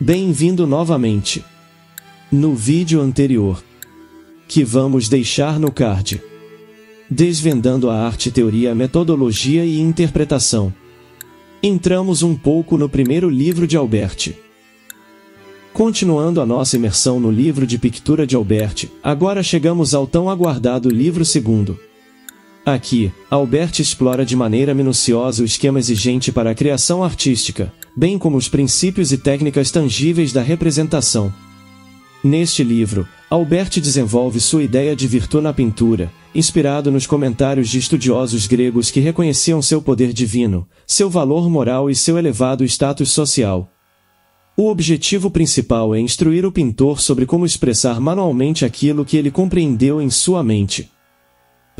Bem-vindo novamente. No vídeo anterior, que vamos deixar no card, desvendando a arte, teoria, metodologia e interpretação, entramos um pouco no primeiro livro de Albert. Continuando a nossa imersão no livro de pictura de Albert, agora chegamos ao tão aguardado livro segundo Aqui, Albert explora de maneira minuciosa o esquema exigente para a criação artística, bem como os princípios e técnicas tangíveis da representação. Neste livro, Albert desenvolve sua ideia de virtude na pintura, inspirado nos comentários de estudiosos gregos que reconheciam seu poder divino, seu valor moral e seu elevado status social. O objetivo principal é instruir o pintor sobre como expressar manualmente aquilo que ele compreendeu em sua mente.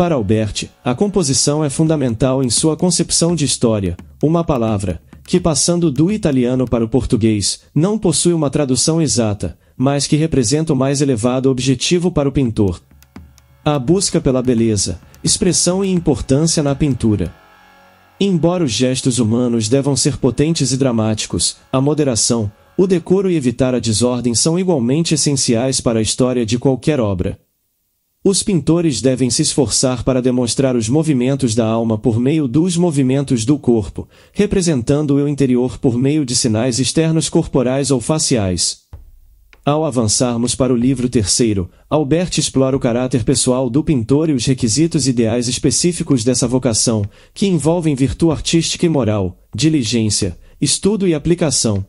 Para Albert, a composição é fundamental em sua concepção de história, uma palavra, que passando do italiano para o português, não possui uma tradução exata, mas que representa o mais elevado objetivo para o pintor. A busca pela beleza, expressão e importância na pintura. Embora os gestos humanos devam ser potentes e dramáticos, a moderação, o decoro e evitar a desordem são igualmente essenciais para a história de qualquer obra. Os pintores devem se esforçar para demonstrar os movimentos da alma por meio dos movimentos do corpo, representando o interior por meio de sinais externos corporais ou faciais. Ao avançarmos para o livro terceiro, Albert explora o caráter pessoal do pintor e os requisitos ideais específicos dessa vocação, que envolvem virtude artística e moral, diligência, estudo e aplicação.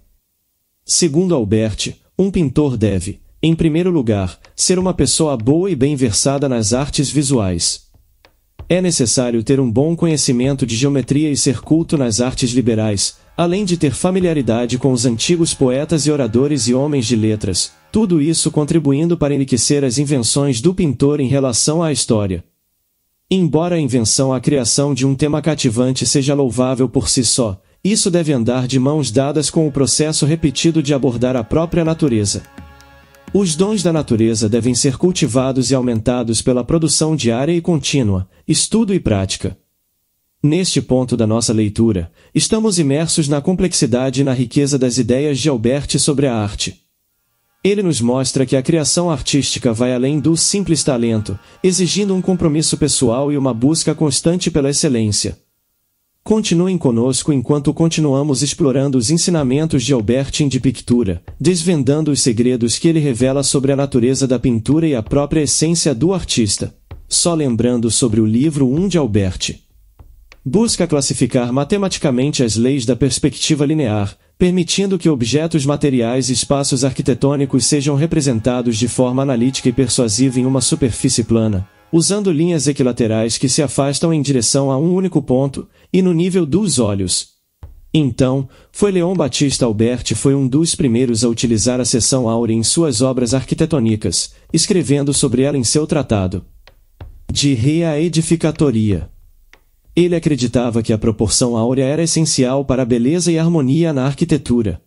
Segundo Albert, um pintor deve em primeiro lugar, ser uma pessoa boa e bem versada nas artes visuais. É necessário ter um bom conhecimento de geometria e ser culto nas artes liberais, além de ter familiaridade com os antigos poetas e oradores e homens de letras, tudo isso contribuindo para enriquecer as invenções do pintor em relação à história. Embora a invenção à criação de um tema cativante seja louvável por si só, isso deve andar de mãos dadas com o processo repetido de abordar a própria natureza. Os dons da natureza devem ser cultivados e aumentados pela produção diária e contínua, estudo e prática. Neste ponto da nossa leitura, estamos imersos na complexidade e na riqueza das ideias de Albert sobre a arte. Ele nos mostra que a criação artística vai além do simples talento, exigindo um compromisso pessoal e uma busca constante pela excelência. Continuem conosco enquanto continuamos explorando os ensinamentos de Albertin de pintura, desvendando os segredos que ele revela sobre a natureza da pintura e a própria essência do artista. Só lembrando sobre o livro 1 de Alberti. Busca classificar matematicamente as leis da perspectiva linear, permitindo que objetos materiais e espaços arquitetônicos sejam representados de forma analítica e persuasiva em uma superfície plana, usando linhas equilaterais que se afastam em direção a um único ponto e no nível dos olhos. Então, foi Leon Batista Alberti foi um dos primeiros a utilizar a seção áurea em suas obras arquitetônicas, escrevendo sobre ela em seu tratado de Rea Edificatoria. Ele acreditava que a proporção áurea era essencial para a beleza e harmonia na arquitetura.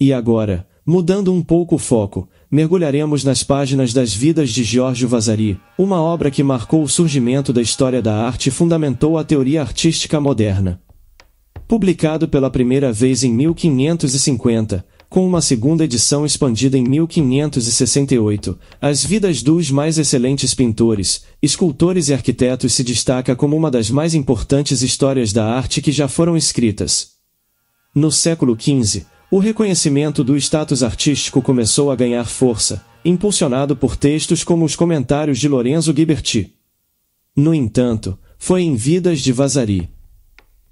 E agora, Mudando um pouco o foco, mergulharemos nas páginas das Vidas de Giorgio Vasari, uma obra que marcou o surgimento da história da arte e fundamentou a teoria artística moderna. Publicado pela primeira vez em 1550, com uma segunda edição expandida em 1568, As Vidas dos mais excelentes pintores, escultores e arquitetos se destaca como uma das mais importantes histórias da arte que já foram escritas. No século XV, o reconhecimento do status artístico começou a ganhar força, impulsionado por textos como os comentários de Lorenzo Ghiberti. No entanto, foi em Vidas de Vasari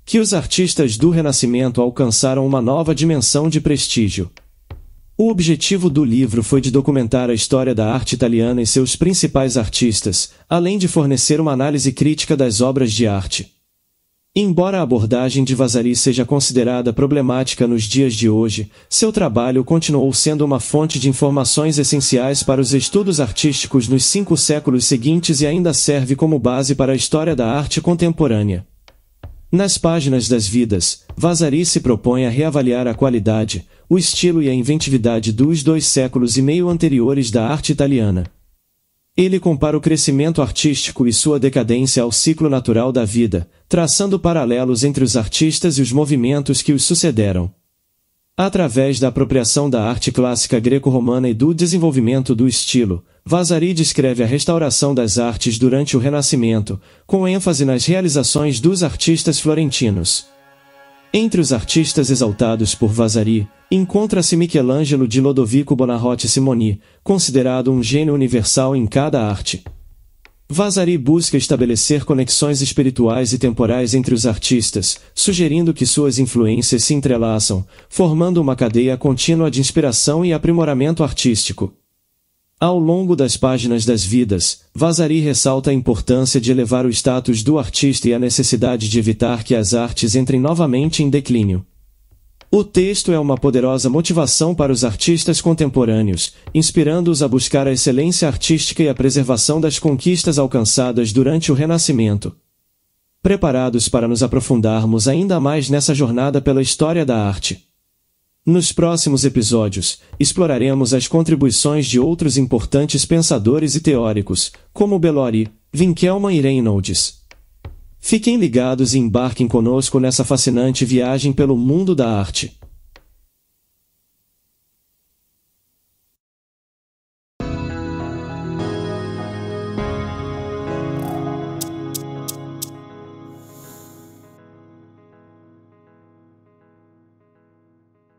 que os artistas do Renascimento alcançaram uma nova dimensão de prestígio. O objetivo do livro foi de documentar a história da arte italiana e seus principais artistas, além de fornecer uma análise crítica das obras de arte. Embora a abordagem de Vasari seja considerada problemática nos dias de hoje, seu trabalho continuou sendo uma fonte de informações essenciais para os estudos artísticos nos cinco séculos seguintes e ainda serve como base para a história da arte contemporânea. Nas páginas das vidas, Vasari se propõe a reavaliar a qualidade, o estilo e a inventividade dos dois séculos e meio anteriores da arte italiana. Ele compara o crescimento artístico e sua decadência ao ciclo natural da vida, traçando paralelos entre os artistas e os movimentos que os sucederam. Através da apropriação da arte clássica greco-romana e do desenvolvimento do estilo, Vasari descreve a restauração das artes durante o Renascimento, com ênfase nas realizações dos artistas florentinos. Entre os artistas exaltados por Vasari, encontra-se Michelangelo de Lodovico Bonarotti Simoni, considerado um gênio universal em cada arte. Vasari busca estabelecer conexões espirituais e temporais entre os artistas, sugerindo que suas influências se entrelaçam, formando uma cadeia contínua de inspiração e aprimoramento artístico. Ao longo das páginas das vidas, Vasari ressalta a importância de elevar o status do artista e a necessidade de evitar que as artes entrem novamente em declínio. O texto é uma poderosa motivação para os artistas contemporâneos, inspirando-os a buscar a excelência artística e a preservação das conquistas alcançadas durante o Renascimento. Preparados para nos aprofundarmos ainda mais nessa jornada pela história da arte. Nos próximos episódios, exploraremos as contribuições de outros importantes pensadores e teóricos, como Bellori, Winkelmann e Reynolds. Fiquem ligados e embarquem conosco nessa fascinante viagem pelo mundo da arte.